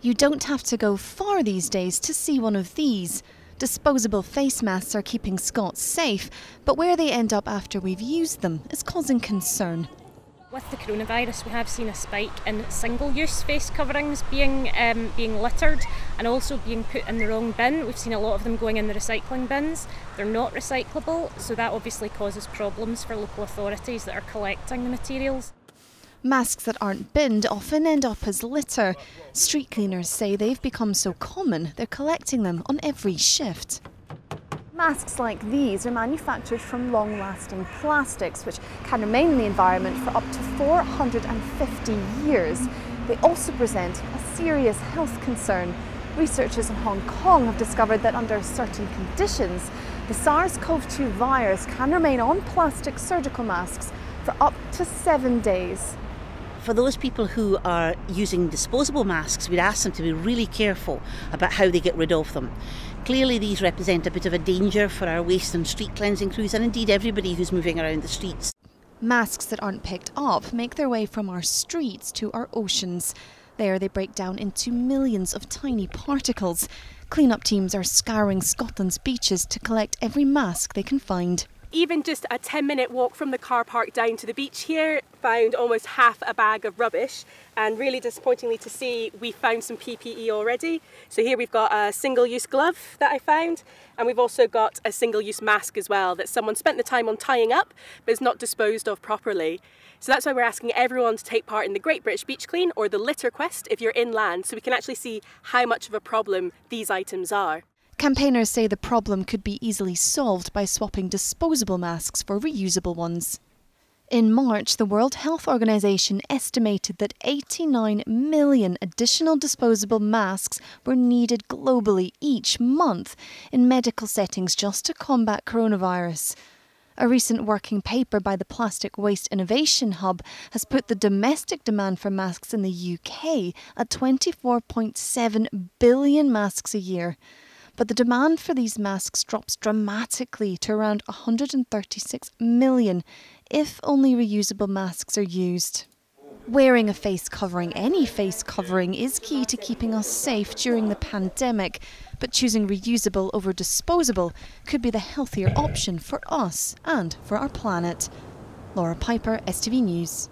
You don't have to go far these days to see one of these. Disposable face masks are keeping Scots safe, but where they end up after we've used them is causing concern. With the coronavirus, we have seen a spike in single-use face coverings being um, being littered and also being put in the wrong bin. We've seen a lot of them going in the recycling bins. They're not recyclable, so that obviously causes problems for local authorities that are collecting the materials. Masks that aren't binned often end up as litter. Street cleaners say they've become so common they're collecting them on every shift. Masks like these are manufactured from long lasting plastics, which can remain in the environment for up to 450 years. They also present a serious health concern. Researchers in Hong Kong have discovered that under certain conditions, the SARS CoV 2 virus can remain on plastic surgical masks for up to seven days for those people who are using disposable masks, we'd ask them to be really careful about how they get rid of them. Clearly, these represent a bit of a danger for our waste and street cleansing crews, and indeed everybody who's moving around the streets. Masks that aren't picked up make their way from our streets to our oceans. There, they break down into millions of tiny particles. Cleanup teams are scouring Scotland's beaches to collect every mask they can find even just a 10 minute walk from the car park down to the beach here found almost half a bag of rubbish and really disappointingly to see we found some PPE already so here we've got a single use glove that I found and we've also got a single use mask as well that someone spent the time on tying up but is not disposed of properly so that's why we're asking everyone to take part in the Great British Beach Clean or the litter quest if you're inland so we can actually see how much of a problem these items are. Campaigners say the problem could be easily solved by swapping disposable masks for reusable ones. In March, the World Health Organization estimated that 89 million additional disposable masks were needed globally each month in medical settings just to combat coronavirus. A recent working paper by the Plastic Waste Innovation Hub has put the domestic demand for masks in the UK at 24.7 billion masks a year. But the demand for these masks drops dramatically to around 136 million if only reusable masks are used. Wearing a face covering, any face covering, is key to keeping us safe during the pandemic, but choosing reusable over disposable could be the healthier option for us and for our planet. Laura Piper, STV News.